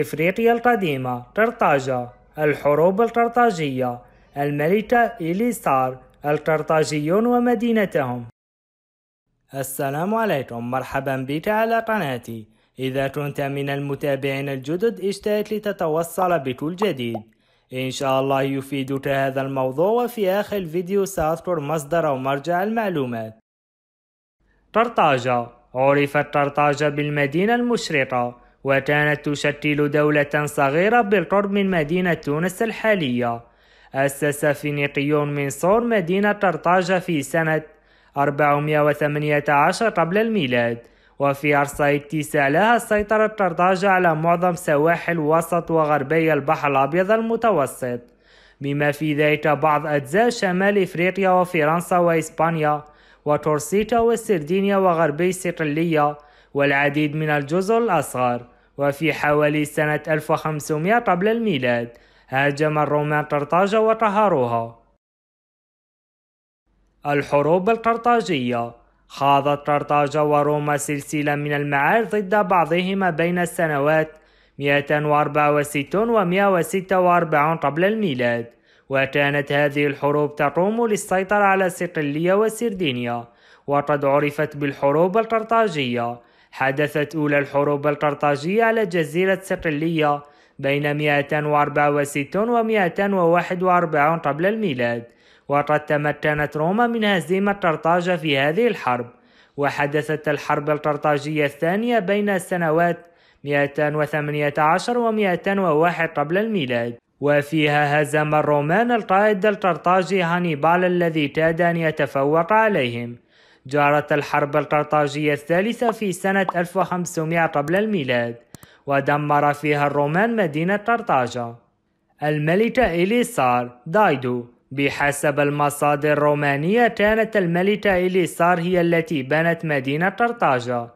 إفريقيا القديمة قرطاجة الحروب القرطاجية الملكة إليسار القرطاجيون ومدينتهم السلام عليكم مرحبا بك على قناتي إذا كنت من المتابعين الجدد اشترك لتتوصل بكل جديد إن شاء الله يفيدك هذا الموضوع وفي آخر الفيديو سأذكر مصدر أو مرجع المعلومات قرطاجة عرفت قرطاجة بالمدينة المشرقة وكانت تشكل دولة صغيرة بالقرب من مدينة تونس الحالية أسس فينيقيون من صور مدينة قرطاجة في سنة 418 قبل الميلاد وفي عرصة لها سيطرت قرطاجة على معظم سواحل وسط وغربي البحر الأبيض المتوسط بما في ذلك بعض أجزاء شمال إفريقيا وفرنسا وإسبانيا وتورسيتا والسردينيا وغربي صقلية والعديد من الجزر الأصغر وفي حوالي سنة 1500 قبل الميلاد هاجم الرومان قرطاج وطهروها الحروب القرطاجية خاضت قرطاج وروما سلسلة من المعارك ضد بعضهما بين السنوات 264 و 146 قبل الميلاد وكانت هذه الحروب تقوم للسيطرة على صقلية وسردينيا وقد عرفت بالحروب القرطاجية حدثت أولى الحروب القرطاجية على جزيرة صقلية بين 264 و 241 قبل الميلاد وقد تمكنت روما من هزيمة قرطاج في هذه الحرب وحدثت الحرب القرطاجية الثانية بين السنوات 218 و 201 قبل الميلاد وفيها هزم الرومان القائد القرطاجي هانيبال الذي كاد أن يتفوق عليهم جارت الحرب القرطاجية الثالثة في سنة 1500 قبل الميلاد ودمر فيها الرومان مدينة قرطاجة الملكة إليسار دايدو بحسب المصادر الرومانية كانت الملكة إليسار هي التي بنت مدينة قرطاجة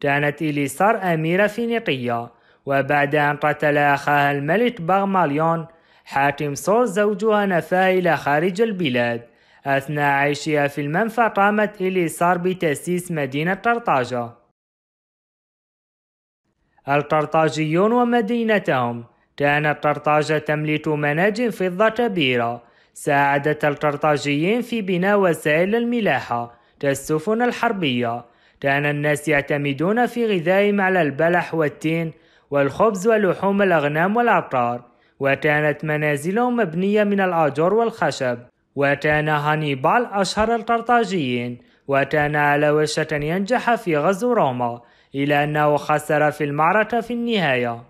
كانت إليسار أميرة فينيقية وبعد أن قتل أخاها الملك بغماليون حاكم صور زوجها نفاه إلى خارج البلاد أثناء عيشها في المنفى قامت إليسار بتأسيس مدينة قرطاجة القرطاجيون ومدينتهم كانت قرطاجة تملك مناجم فضة كبيرة ساعدت القرطاجيين في بناء وسائل الملاحة كالسفن الحربية كان الناس يعتمدون في غذائهم على البلح والتين والخبز ولحوم الأغنام والأبقار وكانت منازلهم مبنية من الأجر والخشب وكان هانيبال أشهر القرطاجيين على وشك أن ينجح في غزو روما إلى أنه خسر في المعركة في النهاية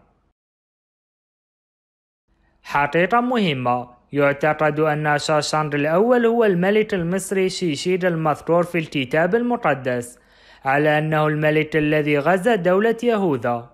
حقيقة مهمة يعتقد أن شاشاند الأول هو الملك المصري شيشيد المذكور في الكتاب المقدس على أنه الملك الذي غزا دولة يهوذا